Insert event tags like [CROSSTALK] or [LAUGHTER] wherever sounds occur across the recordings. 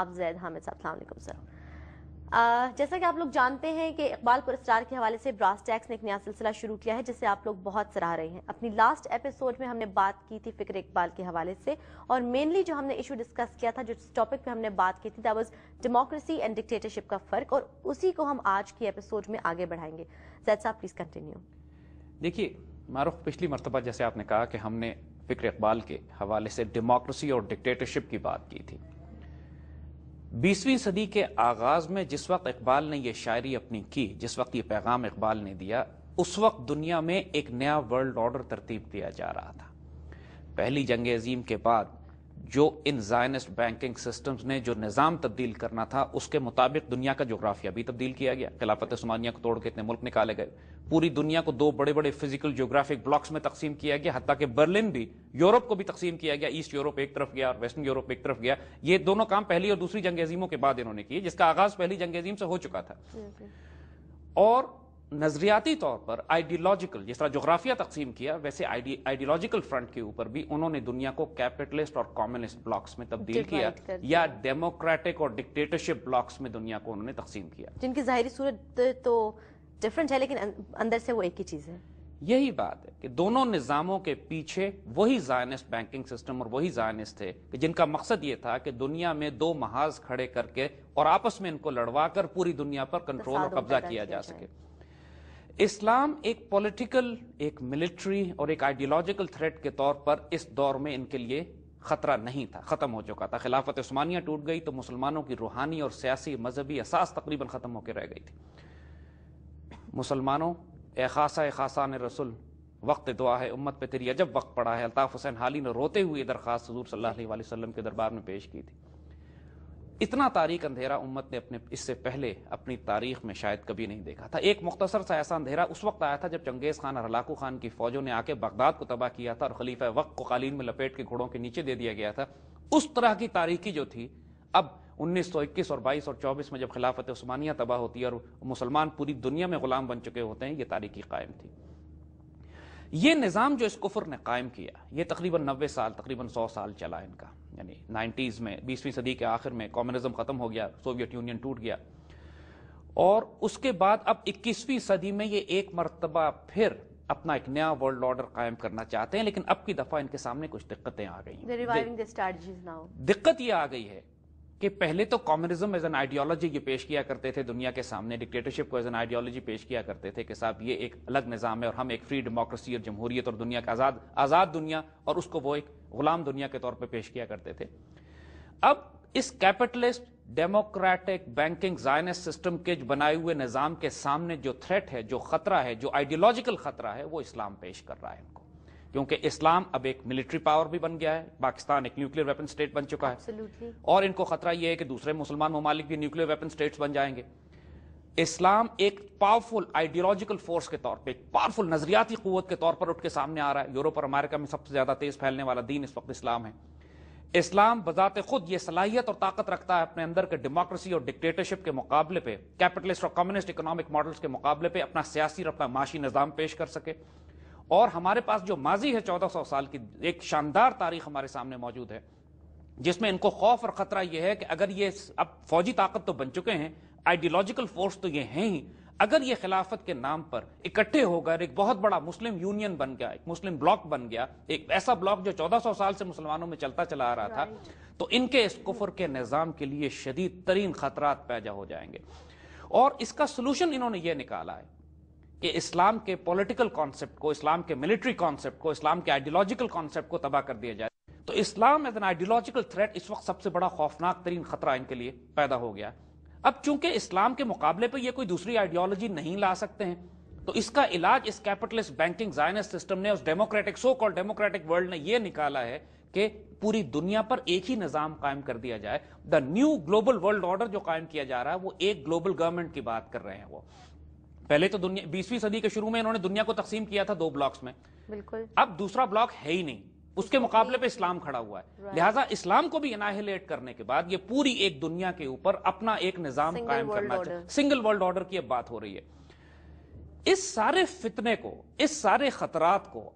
आप जैद हामिद साहब sir Uh, जैसा कि आप लोग जानते हैं कि इकबाल पुरस्कार के हवाले से ब्रास टैक्स ने एक नया सिलसिला शुरू किया है जिसे आप लोग बहुत सराह रहे हैं अपनी लास्ट एपिसोड में हमने बात की थी फिक्र इकबाल के हवाले से और मेनली जो हमने इशू डिस्कस किया था जिस टॉपिक पे हमने बात की थी that was democracy and dictatorship का फ़र्क और उसी को हम आज की एपिसोड में आगे बढ़ाएंगे जैद साहब प्लीज़ कंटिन्यू देखिए मारूफ पिछली मरतबा जैसे आपने कहा कि हमने फिक्र इकबाल के हवाले से डेमोक्रेसी और डिक्टेटरशिप की बात की थी बीसवीं सदी के आगाज में जिस वक्त इकबाल ने यह शायरी अपनी की जिस वक्त यह पैगाम इकबाल ने दिया उस वक्त दुनिया में एक नया वर्ल्ड ऑर्डर तरतीब दिया जा रहा था पहली जंग अजीम के बाद जो इन जायनिस्ट बैंकिंग सिस्टम्स ने जो निज़ाम तब्दील करना था उसके मुताबिक दुनिया का जोग्राफिया भी तब्दील किया गया खिलाफत स्मानिया को तोड़ के इतने मुल्क निकाले गए पूरी दुनिया को दो बड़े बड़े फिजिकल जोग्राफिक ब्लॉक्स में तकसीम किया गया हती कि बर्लिन भी यूरोप को भी तकसीम किया गया ईस्ट यूरोप एक तरफ गया और वेस्टर्न यूरोप एक तरफ गया ये दोनों काम पहली और दूसरी जंग अजीमों के बाद इन्होंने किए जिसका आगाज पहली जंग अजीम से हो चुका था और नज़रियाती तौर पर आइडियोलॉजिकल जिस तरह जोग्राफिया तकसीम किया वैसे आइडियोलॉजिकल फ्रंट के ऊपर भी उन्होंने दुनिया को कैपिटलिस्ट और कॉम्युनिस्ट ब्लॉक्स में तब्दील किया या डेमोक्रेटिक और डिक्टेटरशिप ब्लॉक्स में दुनिया को उन्होंने तकसीम किया जिनकी जाहिर सूरत तो डिफरेंट है लेकिन अं-, अंदर से वो एक ही चीज़ है यही बात है कि दोनों निज़ामों के पीछे वही जायनिस्ट बैंकिंग सिस्टम और वही जायनिस्ट थे कि जिनका मकसद ये था कि दुनिया में दो महाज खड़े करके और आपस में इनको लड़वा कर पूरी दुनिया पर कंट्रोल तो और कब्जा किया जा सके इस्लाम एक पॉलिटिकल एक मिलिट्री और एक आइडियोलॉजिकल थ्रेट के तौर पर इस दौर में इनके लिए खतरा नहीं था ख़त्म हो चुका था खिलाफत उस्मानिया टूट गई तो मुसलमानों की रूहानी और सियासी मजहबी असास तकरीबन ख़त्म होकर रह गई थी मुसलमानों ए खासा ए खासा ने रसुल वक्त दुआ है उम्मत पे तेरी अजब वक्त पड़ा है अल्ताफ़ हुसैन हाली ने रोते हुए दरख्वास्त हजूर सल्ला वसलम के दरबार में पेश की थी इतना तारीख अंधेरा उम्मत ने अपने इससे पहले अपनी तारीख में शायद कभी नहीं देखा था एक मुख्तर सा ऐसा अंधेरा उस वक्त आया था जब चंगेज खान और हलाकू खान की फौजों ने आके बगदाद को तबाह किया था और खलीफा वक्त को कालीन में लपेट के घोड़ों के नीचे दे दिया गया था उस तरह की तारीखी जो थी अब उन्नीस सौ इक्कीस और बाईस और चौबीस में जब खिलाफत उस्मानिया तबाह होती है और मुसलमान पूरी दुनिया में गुलाम बन चुके होते हैं ये तारीखी कायम थी ये निज़ाम जो इस कुफर ने कायम किया ये तकरीबन नबे साल तकरीबन सौ साल चला इनका यानी नाइन्टीज़ में बीसवीं सदी के आखिर में कम्युनिज्म ख़त्म हो गया सोवियत यूनियन टूट गया और उसके बाद अब इक्कीसवीं सदी में ये एक मरतबा फिर अपना एक नया वर्ल्ड ऑर्डर कायम करना चाहते हैं लेकिन अब की दफ़ा इनके सामने कुछ दिक्कतें आ गई दिक्कत ये आ गई है कि पहले तो कॉम्युनिज्म एज एन आइडियोलॉजी ये पेश किया करते थे दुनिया के सामने डिक्टेटरशिप को एज एन आइडियोलॉजी पेश किया करते थे कि साहब ये एक अलग निज़ाम है और हम एक फ्री डेमोक्रेसी और जमहूरियत और दुनिया का आज़ाद आज़ाद दुनिया और उसको वो एक गुलाम दुनिया के तौर पर पेश किया करते थे अब इस capitalist democratic banking Zionist system के बनाए हुए निज़ाम के सामने जो थ्रेट है जो खतरा है जो आइडियोलॉजिकल खतरा है वो इस्लाम पेश कर रहा है इनको क्योंकि इस्लाम अब एक मिलिट्री पावर भी बन गया है पाकिस्तान एक न्यूक्लियर वेपन स्टेट बन चुका है और इनको खतरा यह है कि दूसरे मुसलमान ममालिक भी न्यूक्लियर वेपन स्टेट बन जाएंगे इस्लाम एक पावरफुल आइडियोलॉजिकल फोर्स के तौर पर एक पावरफुल नजरियाती कवत के तौर पर उठ के सामने आ रहा है यूरोप और अमेरिका में सबसे ज्यादा तेज फैलने वाला दीन इस वक्त इस्लाम है इस्लाम बजात खुद यह सलाहियत और ताकत रखता है अपने अंदर के डेमोक्रेसी और डिक्टेटरशिप के मुकाबले पे कैपिटलिस्ट और कम्युनिस्ट इकोनॉमिक मॉडल्स के मुकाबले पर अपना सियासी और अपना माशी निज़ाम पेश कर सके और हमारे पास जो माजी है चौदह सौ साल की एक शानदार तारीख हमारे सामने मौजूद है जिसमें इनको खौफ और खतरा यह है कि अगर ये अब फौजी ताकत तो बन चुके हैं आइडियोलॉजिकल फोर्स तो ये हैं ही अगर ये खिलाफत के नाम पर इकट्ठे होकर एक बहुत बड़ा मुस्लिम यूनियन बन गया एक मुस्लिम ब्लॉक बन गया एक ऐसा ब्लॉक जो 1400 साल से मुसलमानों में चलता चला आ रहा था तो इनके इस कुफर के निज़ाम के लिए शदीद तरीन खतरात पैदा हो जाएंगे और इसका सोल्यूशन इन्होंने ये निकाला है कि इस्लाम के पॉलिटिकल कॉन्सेप्ट को इस्लाम के मिलिट्री कॉन्सेप्ट को इस्लाम के आइडियोलॉजिकल कॉन्सेप्ट को तबाह कर दिया जाए तो इस्लाम एज एन आइडियोलॉजिकल थ्रेट इस वक्त सबसे बड़ा खौफनाक तरीन खतरा इनके लिए पैदा हो गया अब चूंकि इस्लाम के मुकाबले पर यह कोई दूसरी आइडियोलॉजी नहीं ला सकते हैं तो इसका इलाज इस कैपिटलिस्ट बैंकिंग जायनस सिस्टम ने उस democratic so call democratic world ने यह निकाला है कि पूरी दुनिया पर एक ही निजाम कायम कर दिया जाए the new global world order जो कायम किया जा रहा है वो एक ग्लोबल गवर्नमेंट की बात कर रहे हैं वो पहले तो दुनिया बीसवीं सदी के शुरू में इन्होंने दुनिया को तकसीम किया था दो ब्लॉक्स में बिल्कुल अब दूसरा ब्लॉक है ही नहीं उसके मुकाबले पे इस्लाम खड़ा हुआ है लिहाजा इस्लाम को भी इनाहिलेट करने के बाद ये पूरी एक दुनिया के ऊपर अपना एक निजाम कायम करना चाहिए सिंगल वर्ल्ड ऑर्डर की अब बात हो रही है इस सारे फितने को इस सारे खतरात को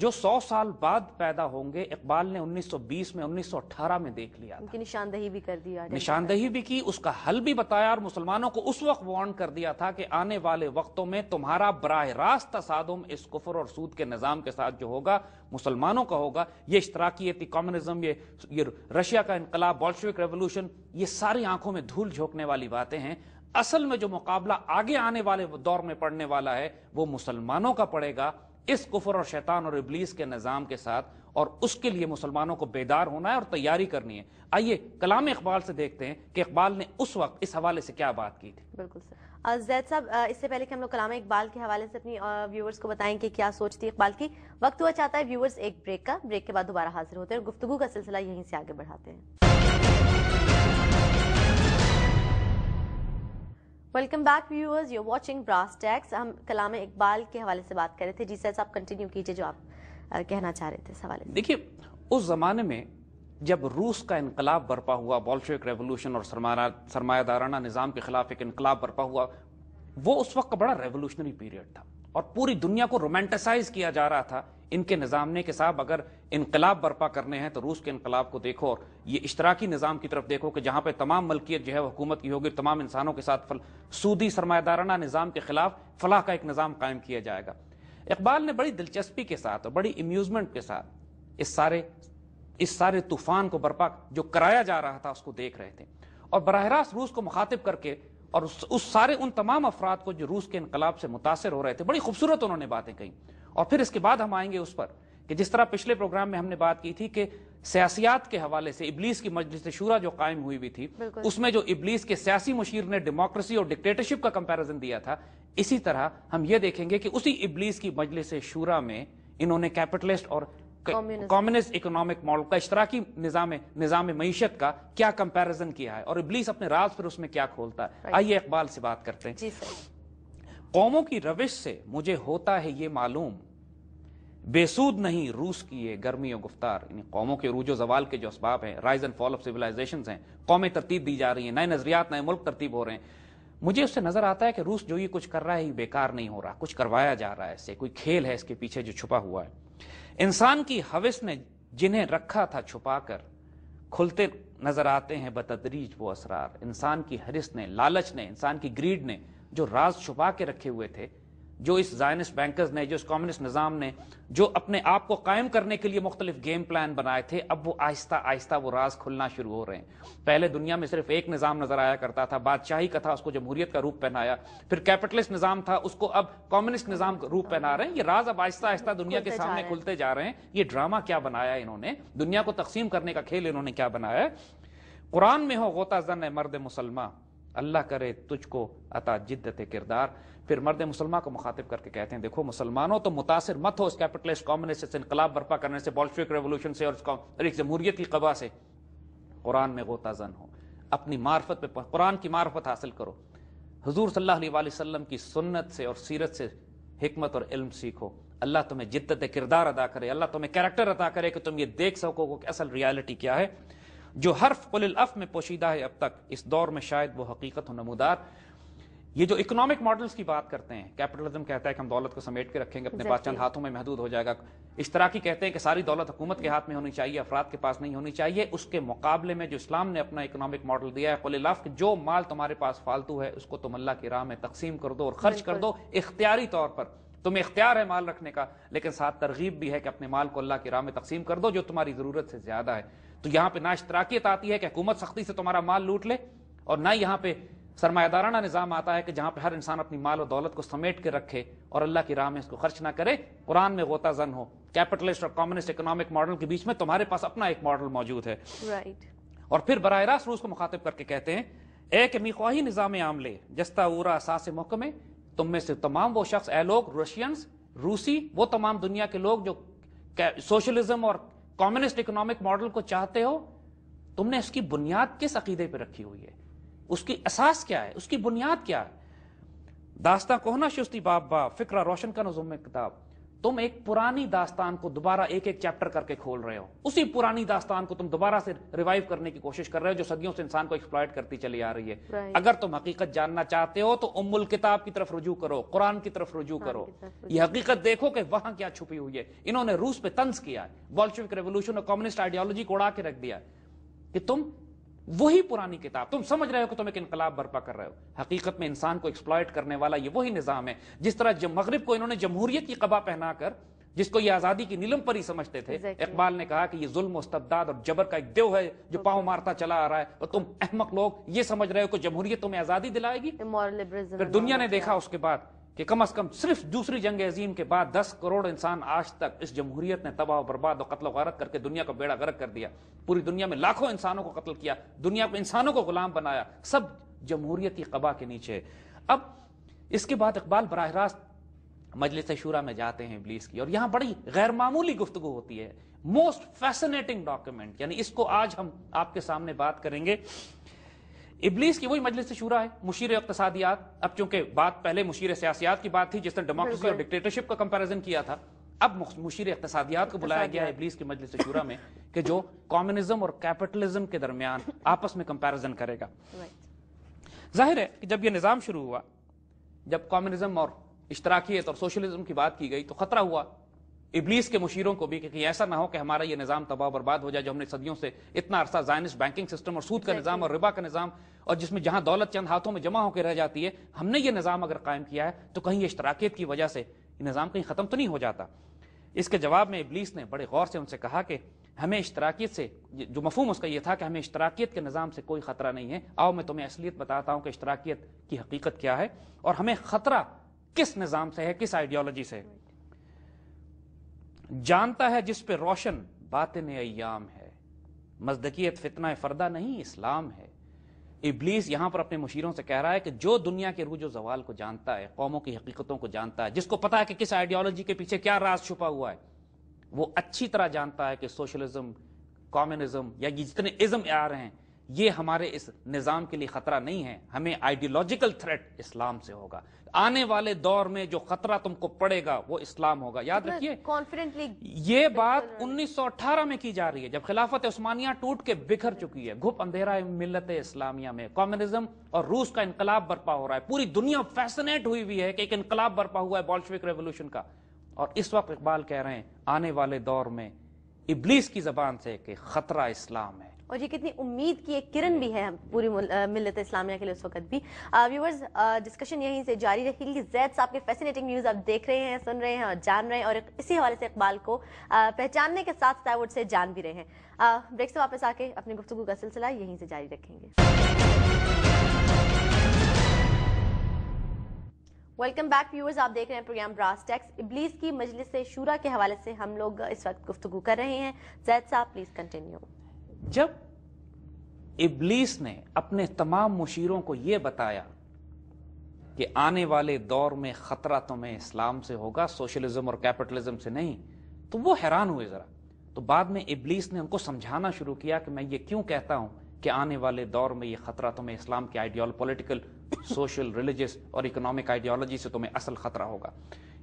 जो 100 साल बाद पैदा होंगे इकबाल ने 1920 में 1918 में देख लिया था। निशानदही भी कर दिया निशानदही भी की उसका हल भी बताया और मुसलमानों को उस वक्त वार्न कर दिया था कि आने वाले वक्तों में तुम्हारा बरह रास्त तसादम इस कुफर और सूद के निज़ाम के साथ जो होगा मुसलमानों का होगा ये इश्तराकियती कम्युनिज्म ये ये रशिया का इनकलाब बॉल्शविक रेवोल्यूशन ये सारी आंखों में धूल झोंकने वाली बातें हैं असल में जो मुकाबला आगे आने वाले दौर में पड़ने वाला है वो मुसलमानों का पड़ेगा इस कुफर और शैतान और इबलीस के निज़ाम के साथ और उसके लिए मुसलमानों को बेदार होना है और तैयारी करनी है आइए कलाम इकबाल से देखते हैं कि इकबाल ने उस वक्त इस हवाले से क्या बात की थी बिल्कुल जैद साहब इससे पहले कि हम लोग कलाम इकबाल के हवाले से अपनी व्यूवर्स को बताएं कि क्या सोचती है इकबाल की वक्त हुआ चाहता है व्यूवर्स एक ब्रेक का ब्रेक के बाद दोबारा हाजिर होते हैं और गुफ्तगू का सिलसिला यहीं से आगे बढ़ाते हैं welcome back viewers your watching brass tacks हम कलाम इकबाल के हवाले से बात कर रहे थे जी सर आप कंटिन्यू कीजिए जो आप कहना चाह रहे थे सवाल देखिए उस ज़माने में जब रूस का इनकलाब बर्पा हुआ बॉल्शिक रेवोल्यूशन और सरमायादाराना निज़ाम के खिलाफ एक इनकलाब बरपा हुआ वो उस वक्त का बड़ा रेवोल्यूशनरी पीरियड था और पूरी दुनिया को रोमांटिसाइज किया जा रहा था इनके निज़ाम ने कि साहब अगर इनकलाब बर्पा करने हैं तो रूस के इनकलाब को देखो और ये इश्तराकी निज़ाम की तरफ देखो कि जहाँ पर तमाम मलकियत जो है हुकूमत की होगी तमाम इंसानों के साथ फल सूदी सरमादाराना निज़ाम के खिलाफ फलाह का एक निज़ाम कायम किया जाएगा इकबाल ने बड़ी दिलचस्पी के साथ और बड़ी अम्यूज़मेंट के साथ इस सारे इस सारे तूफान को बर्पा जो कराया जा रहा था उसको देख रहे थे और बरह रास्त रूस को मुखातिब करके और उस, उस सारे उन तमाम अफराद को जो रूस के इनकलाब से मुतासर हो रहे थे बड़ी खूबसूरत उन्होंने बातें कही और फिर इसके बाद हम आएंगे उस पर कि जिस तरह पिछले प्रोग्राम में हमने बात की थी कि सियासियात के हवाले से इबलीस की मजलिस शूरा जो कायम हुई हुई थी उसमें जो इबलीस के सियासी मुशीर ने डेमोक्रेसी और डिक्टेटरशिप का कंपैरिजन दिया था इसी तरह हम ये देखेंगे कि उसी इबलीस की मजलिस शूरा में इन्होंने कैपिटलिस्ट और कम्युनिस्ट इकोनॉमिक मॉडल का इश्तराकी निज़ाम निज़ाम मीशत का क्या कंपैरिजन किया है और इब्लीस अपने राज पर उसमें क्या खोलता है आइए इकबाल से बात करते हैं कौमों की रविश से मुझे होता है ये मालूम बेसूद नहीं रूस की ये गर्मी और गुफ्तार कौमों के रूजो जवाल के जो इसबाब हैं rise and fall of civilization हैं कौमें तरतीब दी जा रही हैं नए नजरियात नए मुल्क तरतीब हो रहे हैं मुझे उससे नजर आता है कि रूस जो ये कुछ कर रहा है ये बेकार नहीं हो रहा कुछ करवाया जा रहा है इससे कोई खेल है इसके पीछे जो छुपा हुआ है इंसान की हविस ने जिन्हें रखा था छुपाकर खुलते नजर आते हैं बतदरीज वो असरार इंसान की हरिस ने लालच ने इंसान की ग्रीड ने जो राज छुपा के रखे हुए थे जो इस जायनिस्ट बैंकर्स ने जो इस कम्युनिस्ट निज़ाम ने जो अपने आप को कायम करने के लिए मुख्तलिफ गेम प्लान बनाए थे अब वो आहिस्ता आहिस्ता वो राज खुलना शुरू हो रहे हैं पहले दुनिया में सिर्फ एक निज़ाम नज़र आया करता था बादशाही का था उसको जमहूरियत का रूप पहनाया फिर कैपिटलिस्ट निज़ाम था उसको अब कम्युनिस्ट निज़ाम का रूप पहना रहे हैं ये राज अब आहिस्ता आहिस्ता दुनिया के सामने खुलते जा रहे हैं ये ड्रामा क्या बनाया इन्होंने दुनिया को तकसीम करने का खेल इन्होंने क्या बनाया कुरान में हो गोता जन मर्द मुसलमान अल्लाह करे तुझको अता जिद्दत किरदार फिर मर्द मुसलमान को मुखातिब करके कहते हैं देखो मुसलमानों तो मुतासर मत हो इस कैपिटलिस्ट कॉम्युनिस्ट से इनकलाब बर्पा करने से बॉल्शिक रेवोल्यूशन से और एक की कबा से कुरान में गोताजन हो अपनी मार्फत पे कुरान की मार्फत हासिल करो हजूर सल्लल्लाहु की सुन्नत से और सीरत से हमत और इल्म सीखो अल्लाह तुम्हें जिद्दत किरदार अदा करे अल्लाह तुम्हें कैरेक्टर अदा करे कि तुम ये देख सको कि असल रियलिटी क्या है जो हर्फ कुल अफ में पोशीदा है अब तक इस दौर में शायद वो हकीकत हो नमोदार ये जो इकोनॉमिक मॉडल्स की बात करते हैं कैपिटलिज्म कहता है कि हम दौलत को समेट के रखेंगे अपने पास चंद हाथों में महदूद हो जाएगा इस तरह की कहते हैं कि सारी दौलत हुकूमत के हाथ में होनी चाहिए अफराद के पास नहीं होनी चाहिए उसके मुकाबले में जो इस्लाम ने अपना इकोनॉमिक मॉडल दिया है कुल्लाफ जो माल तुम्हारे पास फालतू है उसको तुम अल्लाह की राह में तकसीम कर दो और खर्च कर दो इख्तियारी तौर पर तुम्हें इख्तियार है माल रखने का लेकिन साथ तरगीब भी है कि अपने माल को अल्लाह की राह में तकसीम कर दो जो तुम्हारी ज़रूरत से ज़्यादा है तो यहाँ पे ना इश्तराकियत आती है कि हुकूमत सख्ती से तुम्हारा माल लूट ले और ना यहाँ पे सरमायादाराना निज़ाम आता है कि जहाँ पर हर इंसान अपनी माल और दौलत को समेट के रखे और अल्लाह की राह में इसको खर्च ना करे कुरान में गोता जन हो कैपिटलिस्ट और कम्युनिस्ट इकोनॉमिक मॉडल के बीच में तुम्हारे पास अपना एक मॉडल मौजूद है right. और फिर बर रास्त रूस को मुखातिब करके कहते हैं एक मिखवाही निज़ाम आमले जस्ता उरा सास महकमे तुम में से तमाम वो शख्स ए लोग रशियंस रूसी वो तमाम दुनिया के लोग जो सोशलिज्म और कम्युनिस्ट इकोनॉमिक मॉडल को चाहते हो तुमने इसकी बुनियाद किस अकीदे पर रखी हुई है उसकी असास क्या है उसकी बुनियाद क्या है दास्ता कोहना शुस्ती बाबा फिक्रा रोशन का नजुम किताब तुम एक पुरानी दास्तान को दोबारा एक एक चैप्टर करके खोल रहे हो उसी पुरानी दास्तान को तुम दोबारा से रिवाइव करने की कोशिश कर रहे हो जो सदियों से इंसान को एक्सप्लॉयट करती चली आ रही है अगर तुम हकीकत जानना चाहते हो तो उम्मुल किताब की तरफ रुजू करो कुरान की तरफ रुजू करो ये हकीकत देखो कि वहां क्या छुपी हुई है इन्होंने रूस पे तंज किया है बॉल्शविक रेवोल्यूशन और कम्युनिस्ट आइडियोलॉजी को उड़ा के रख दिया कि तुम वही पुरानी किताब तुम समझ रहे हो कि तुम एक इनकलाब बर्पा कर रहे हो हकीकत में इंसान को एक्सप्लॉयट करने वाला ये वही निज़ाम है जिस तरह मगरब को इन्होंने जमहूरियत की कबा पहनाकर जिसको ये आजादी की नीलम पर ही समझते थे इकबाल ने कहा कि ये जुल्म उस्तबदाद और जबर का एक देव है जो पांव मारता चला आ रहा है और तुम अहमक लोग ये समझ रहे हो कि जमहूरियत तुम्हें आजादी दिलाएगी फिर दुनिया ने देखा उसके बाद कि कम अज कम सिर्फ दूसरी जंग अजीम के बाद दस करोड़ इंसान आज तक इस जमहूरियत ने तबाह बर्बाद और कत्ल गारत करके दुनिया को बेड़ा गर्क कर दिया पूरी दुनिया में लाखों इंसानों को कत्ल किया दुनिया को इंसानों को गुलाम बनाया सब जमहूरियती कबा के नीचे अब इसके बाद इकबाल बरह रास्त मजलिस शूरा में जाते हैं इबलीस की और यहां बड़ी गैर मामूली गुफ्तगु होती है मोस्ट फैसिनेटिंग डॉक्यूमेंट यानी इसको आज हम आपके सामने बात करेंगे इबलीस की वही मजलिस शूरा है मुशीर इकतसादियात अब चूंकि बात पहले मुशीर सियासियात की बात थी जिसने डेमोक्रेसी और डिक्टेटरशिप का कंपेरिजन किया था अब मुशीर अकतियात को बुलाया गया है इबलीस की मजलिस शूरा में कि जो कॉम्युनिज्म और कैपिटलिज्म के दरमियान आपस में कंपेरिजन करेगा जाहिर है कि जब यह निज़ाम शुरू हुआ जब कॉम्युनिज्म और इश्तराकियत और सोशलिज्म की बात की गई तो खतरा हुआ इबलीस के मुशीरों को भी क्योंकि ऐसा ना हो कि हमारा ये निज़ाम तबाह बर्बाद हो जाए जो हमने सदियों से इतना अरसा जायनिस बैंकिंग सिस्टम और सूद का निज़ाम और रिबा का निज़ाम और जिसमें जहां दौलत चंद हाथों में जमा होकर रह जाती है हमने ये निज़ाम अगर कायम किया है तो कहीं इश्तराकियत की वजह से निज़ाम कहीं ख़त्म तो नहीं हो जाता इसके जवाब में इबलीस ने बड़े गौर से उनसे कहा कि हमें इश्तराकियत से जो मफहम उसका यह था कि हमें इश्तराकियत के निज़ाम से कोई ख़तरा नहीं है आओ मैं तुम्हें असलियत बताता हूं कि इश्तराकियत की हकीकत क्या है और हमें ख़तरा किस निज़ाम से है किस आइडियोलॉजी से है जानता है जिस पे रोशन बातिन अयाम है मजदकियत फितना फर्दा नहीं इस्लाम है इबलीस यहां पर अपने मुशीरों से कह रहा है कि जो दुनिया के रूजो जवाल को जानता है कौमों की हकीकतों को जानता है जिसको पता है कि किस आइडियोलॉजी के पीछे क्या राज छुपा हुआ है वो अच्छी तरह जानता है कि सोशलिज्म कॉम्युनिज्म या जितने इज्म आ रहे हैं ये हमारे इस निज़ाम के लिए ख़तरा नहीं है हमें आइडियोलॉजिकल थ्रेट इस्लाम से होगा आने वाले दौर में जो खतरा तुमको पड़ेगा वो इस्लाम होगा याद रखिए कॉन्फिडेंटली ये बात 1918 में की जा रही है जब खिलाफत उस्मानिया टूट के बिखर चुकी है घुप अंधेरा मिलत इस्लामिया में कॉम्युनिज्म और रूस का इनकलाब बर्पा हो रहा है पूरी दुनिया फैसनेट हुई हुई है कि एक इनकलाब बर्पा हुआ है बॉल्शिक रेवोल्यूशन का और इस वक्त इकबाल कह रहे हैं आने वाले दौर में इबलीस की जबान से खतरा इस्लाम है और ये कितनी उम्मीद की एक किरण भी है पूरी मिलत इस्लामिया के लिए उस वक्त भी व्यूवर्स डिस्कशन यहीं से जारी रहेगी जैद साहब के फैसिनेटिंग न्यूज़ आप देख रहे हैं सुन रहे हैं और जान रहे हैं और इसी हवाले से इकबाल को पहचानने के साथ साथ से जान भी रहे हैं ब्रेक से वापस आके अपनी गुफ्तु का सिलसिला यहीं से जारी रखेंगे वेलकम बैक व्यूअर्स आप देख रहे हैं प्रोग्राम ब्रास इबलीस इब्लीस की मजलिस से शूरा के हवाले से हम लोग इस वक्त गुफ्तु कर रहे हैं जैद साहब प्लीज कंटिन्यू जब इबलीस ने अपने तमाम मुशीरों को यह बताया कि आने वाले दौर में खतरा तुम्हें इस्लाम से होगा सोशलिज्म और कैपिटलिज्म से नहीं तो वो हैरान हुए जरा तो बाद में इबलीस ने उनको समझाना शुरू किया कि मैं ये क्यों कहता हूं कि आने वाले दौर में ये खतरा तुम्हें इस्लाम के आइडियोल पॉलिटिकल सोशल रिलीजियस और इकोनॉमिक आइडियोलॉजी से तुम्हें असल खतरा होगा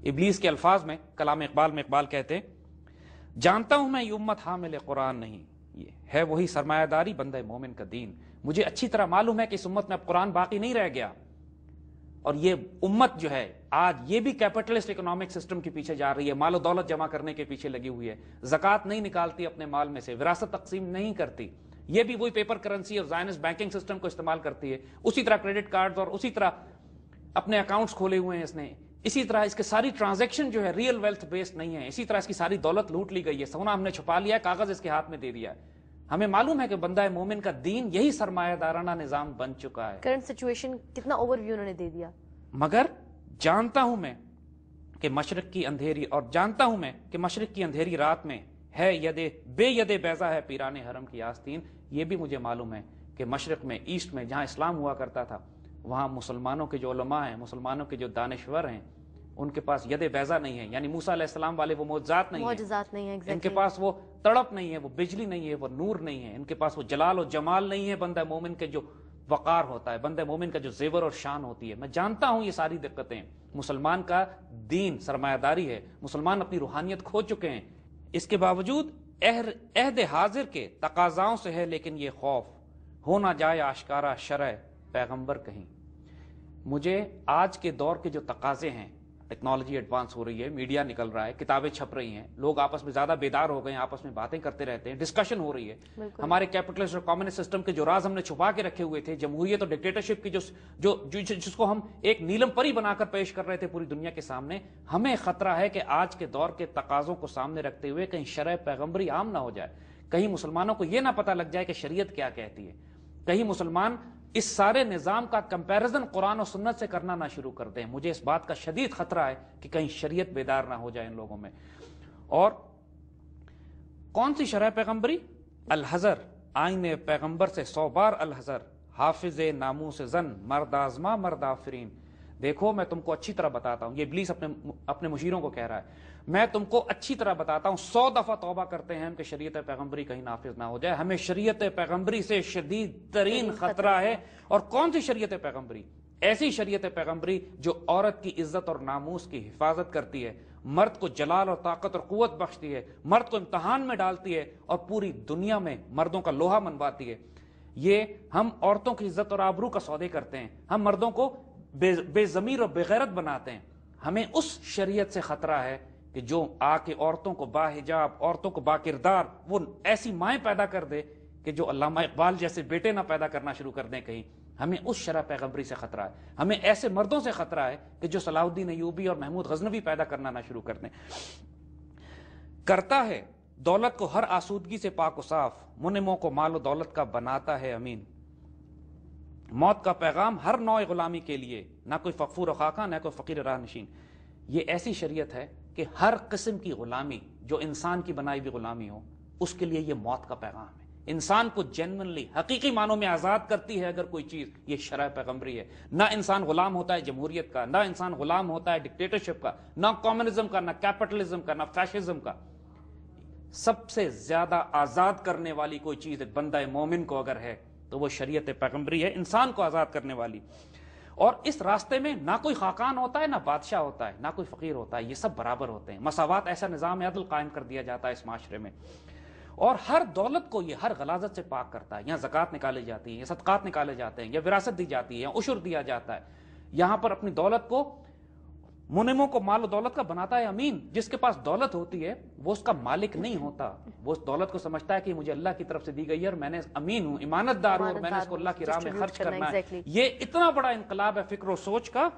इबलीस के अल्फाज में कलाम इकबाल में इकबाल कहते हैं जानता हूं मैं ये उम्मत हामिल कुरान नहीं ये है वही सरमायादारी बंद मोमिन का दीन मुझे अच्छी तरह मालूम है कि इस उम्मत में अब कुरान बाकी नहीं रह गया और ये उम्मत जो है आज ये भी कैपिटलिस्ट इकोनॉमिक सिस्टम के पीछे जा रही है मालो दौलत जमा करने के पीछे लगी हुई है जकत नहीं निकालती अपने माल में से विरासत तकसीम नहीं करती ये भी वही पेपर करेंसी और जायनस बैंकिंग सिस्टम को इस्तेमाल करती है उसी तरह क्रेडिट कार्ड और उसी तरह अपने अकाउंट्स खोले हुए हैं इसने इसी तरह इसके सारी ट्रांजैक्शन जो है रियल वेल्थ बेस्ड नहीं है इसी तरह इसकी सारी दौलत लूट ली गई है सोना हमने छुपा लिया कागज इसके हाथ में दे दिया हमें मालूम है कि बंदा है मोमिन का दीन यही सरमायादाराना निजाम बन चुका है करंट सिचुएशन कितना ओवरव्यू उन्होंने दे दिया मगर जानता हूं मैं कि मशरक की अंधेरी और जानता हूं मैं कि मशरक की अंधेरी रात में है यदे बे यदे बैजा है पीरान हरम की आस्तीन ये भी मुझे मालूम है कि मशरक में ईस्ट में जहां इस्लाम हुआ करता था वहाँ मुसलमानों के जो उलमा हैं मुसलमानों के जो दानश्वर हैं उनके पास यद बैजा नहीं है यानी मूसा अलैहिस्सलाम वाले वो मोजात नहीं मोजात नहीं है exactly. इनके पास वो तड़प नहीं है वो बिजली नहीं है वो नूर नहीं है इनके पास वो जलाल और जमाल नहीं है बंदा मोमिन के जो वक़ार होता है बंदा मोमिन का जो जेवर और शान होती है मैं जानता हूँ ये सारी दिक्कतें मुसलमान का दीन सरमायादारी है मुसलमान अपनी रूहानियत खो चुके हैं इसके बावजूद अहद हाजिर के तकाजाओं से है लेकिन ये खौफ हो ना जाए आशकारा शरय पैगम्बर कहीं मुझे आज के दौर के जो तकाजे हैं टेक्नोलॉजी एडवांस हो रही है मीडिया निकल रहा है किताबें छप रही हैं लोग आपस में ज्यादा बेदार हो गए हैं आपस में बातें करते रहते हैं डिस्कशन हो रही है हमारे कैपिटलिस्ट और कॉम्युनिस्ट सिस्टम के जो राज हमने छुपा के रखे हुए थे जमहूरियत और डिक्टेटरशिप की जो जो जिसको हम एक नीलम परी बनाकर पेश कर रहे थे पूरी दुनिया के सामने हमें खतरा है कि आज के दौर के तकाजों को सामने रखते हुए कहीं शरय पैगम्बरी आम ना हो जाए कहीं मुसलमानों को यह ना पता लग जाए कि शरीय क्या कहती है कहीं मुसलमान इस सारे निज़ाम का कंपैरिजन कुरान और सुन्नत से करना ना शुरू कर दें मुझे इस बात का शदीद खतरा है कि कहीं शरीयत बेदार ना हो जाए इन लोगों में और कौन सी शरह पैगंबरी अल हजर आइन पैगंबर से सौ बार अलहज़र हाफिज नामो से जन मर्द आजमा मर्द आफरीन देखो मैं तुमको अच्छी तरह बताता हूं ये इबलीस अपने अपने मुशीरों को कह रहा है मैं तुमको अच्छी तरह बताता हूं सौ दफा तोबा करते हैं कि शरीय पैगंबरी कहीं नाफिज ना हो जाए हमें शरीय पैगंबरी से शदीद तरीन खतरा है और कौन सी शरीय पैगंबरी ऐसी शरीय पैगंबरी जो औरत की इज्जत और नामूस की हिफाजत करती है मर्द को जलाल और ताकत और कुत बख्शती है मर्द को इम्तहान में डालती है और पूरी दुनिया में मर्दों का लोहा मनवाती है ये हम औरतों की इज्जत और आबरू का सौदे करते हैं हम मर्दों को बेजमीर और बेगैरत बनाते हैं हमें उस शरीयत से खतरा है कि जो आके औरतों को बाहिजाब औरतों को बाकिरदार वो ऐसी माएँ पैदा कर दे कि जो अलामा इकबाल जैसे बेटे ना पैदा करना शुरू कर दें कहीं हमें उस शरा पैगम्बरी से ख़तरा है हमें ऐसे मर्दों से ख़तरा है कि जो सलाउद्दीन यूबी और महमूद गजनबी पैदा करना ना शुरू कर दें करता है दौलत को हर आसूदगी से पाक साफ मुनमो को माल दौलत का बनाता है अमीन मौत का पैगाम हर नौ गुलामी के लिए ना कोई फकफूर खाका ना कोई फ़कीर राह नशीन ये ऐसी शरीयत है कि हर किस्म की गुलामी जो इंसान की बनाई हुई गुलामी हो उसके लिए ये मौत का पैगाम है इंसान को जेनवनली हकीकी मानों में आज़ाद करती है अगर कोई चीज़ ये शरह पैगम्बरी है ना इंसान गुलाम होता है जमहूरियत का ना इंसान गुलाम होता है डिक्टेटरशिप का ना कॉम्युनिज्म का ना कैपिटलिज्म का ना फैशिज्म का सबसे ज़्यादा आज़ाद करने वाली कोई चीज़ बंदा मोमिन को अगर है तो वो शरीयत पैगम्बरी है इंसान को आज़ाद करने वाली और इस रास्ते में ना कोई खाकान होता है ना बादशाह होता है ना कोई फ़कीर होता है ये सब बराबर होते हैं मसावत ऐसा निज़ाम अदल कायम कर दिया जाता है इस माशरे में और हर दौलत को ये हर गलाजत से पाक करता है यहाँ ज़क़़त निकाली जाती है या सदक़ात निकाले जाते हैं या विरासत दी जाती है या उशर दिया जाता है यहाँ पर अपनी दौलत को मुनिमों को माल दौलत का बनाता है अमीन जिसके पास दौलत होती है वो उसका मालिक नहीं होता वो उस दौलत को समझता है कि मुझे अल्लाह की तरफ से दी गई है और मैंने अमीन हूँ ईमानतदार हूँ और मैंने इसको अल्लाह की राह में खर्च करना, है ये इतना बड़ा इनकलाब है फिक्र सोच का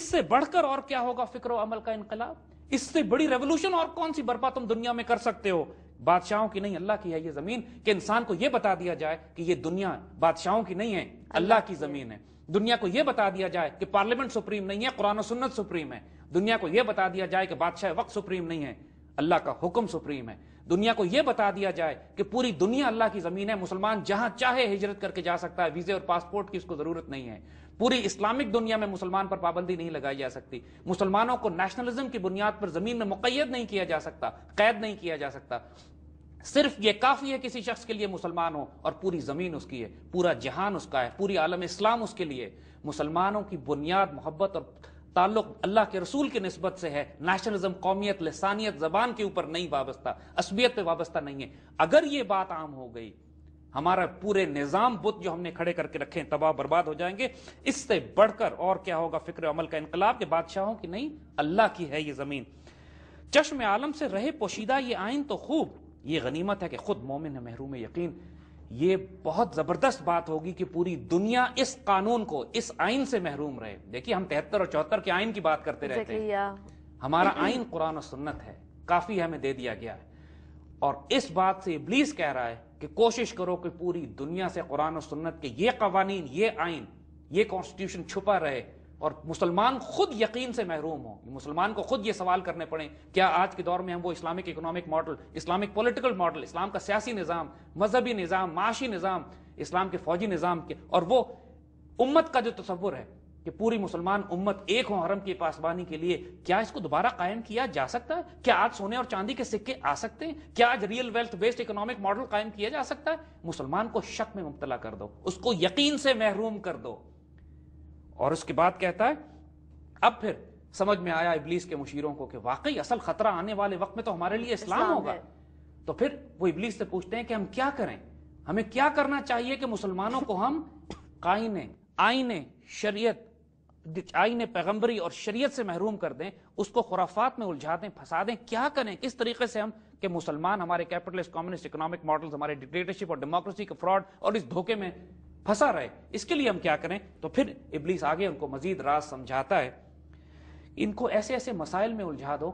इससे बढ़कर और क्या होगा फिक्र अमल का इनकलाब इससे बड़ी रेवोल्यूशन और कौन सी बर्पा तुम दुनिया में कर सकते हो बादशाहों की नहीं अल्लाह की है ये जमीन कि इंसान को यह बता दिया जाए कि ये दुनिया बादशाहों की नहीं है अल्लाह की जमीन है दुनिया को यह बता दिया जाए कि पार्लियामेंट सुप्रीम नहीं है कुरान सुन्नत सुप्रीम है दुनिया को यह बता दिया जाए कि बादशाह वक्त सुप्रीम नहीं है अल्लाह का हुक्म सुप्रीम है दुनिया को यह बता दिया जाए कि पूरी दुनिया अल्लाह की जमीन है मुसलमान जहां चाहे हिजरत करके जा सकता है वीजे और पासपोर्ट की उसको जरूरत नहीं है पूरी इस्लामिक दुनिया में मुसलमान पर पाबंदी नहीं लगाई जा सकती मुसलमानों को नेशनलिज्म की बुनियाद पर जमीन में मुकैद नहीं किया जा सकता कैद नहीं किया जा सकता सिर्फ ये काफी है किसी शख्स के लिए मुसलमान हो और पूरी जमीन उसकी है पूरा जहान उसका है पूरी आलम इस्लाम उसके लिए मुसलमानों की बुनियाद मोहब्बत और ताल्लुक अल्लाह के रसूल की नस्बत से है नेशनलिज्म कौमियत लसानियत जबान के ऊपर नहीं वाबस्ता असबियत पे वाबस्ता नहीं है अगर ये बात आम हो गई हमारा पूरे निज़ाम बुत जो हमने खड़े करके रखे हैं तबाह बर्बाद हो जाएंगे इससे बढ़कर और क्या होगा फिक्र अमल का इनकलाब के बादशाहों की नहीं अल्लाह की है ये ज़मीन चश्म आलम से रहे पोशीदा ये आइन तो खूब ये गनीमत है कि खुद मोमिन है महरूम यकीन ये बहुत ज़बरदस्त बात होगी कि पूरी दुनिया इस कानून को इस आइन से महरूम रहे देखिए हम तिहत्तर और चौहत्तर के आइन की बात करते रहते हैं हमारा आइन कुरान और सुन्नत है काफ़ी हमें दे दिया गया है और इस बात से इब्लीस कह रहा है कि कोशिश करो कि पूरी दुनिया से कुरान और सुन्नत के ये कवानीन ये आइन ये कॉन्स्टिट्यूशन छुपा रहे और मुसलमान खुद यकीन से महरूम हो मुसलमान को खुद ये सवाल करने पड़े क्या आज के दौर में हम वो Islamic economic model Islamic political model इस्लाम का सियासी निज़ाम मजहबी निज़ाम माशी निज़ाम इस्लाम के फौजी निज़ाम के और वो उम्मत का जो तस्वुर है कि पूरी मुसलमान उम्मत एक हो हरम की पासबानी के लिए क्या इसको दोबारा कायम किया जा सकता है क्या आज सोने और चांदी के सिक्के आ सकते हैं क्या आज real wealth based economic model कायम किया जा सकता है मुसलमान को शक में मुबतला कर दो उसको यकीन से महरूम कर दो और उसके बाद कहता है अब फिर समझ में आया इबलीस के मुशीरों को कि वाकई असल खतरा आने वाले वक्त में तो हमारे लिए इस्लाम होगा तो फिर वो इबलीस से पूछते हैं कि हम क्या करें हमें क्या करना चाहिए कि मुसलमानों को हम कायने आईने शरीयत आईने पैगंबरी और शरीयत से महरूम कर दें उसको खुराफात में उलझा दें फंसा दें क्या करें किस तरीके से हम कि मुसलमान हमारे कैपिटलिस्ट कम्युनिस्ट इकोनॉमिक मॉडल्स हमारे डिक्टेटरशिप और डेमोक्रेसी के फ्रॉड और इस धोखे में फंसा रहे इसके लिए हम क्या करें तो फिर इबलीस आगे उनको मजीद राज समझाता है इनको ऐसे ऐसे मसाइल में उलझा दो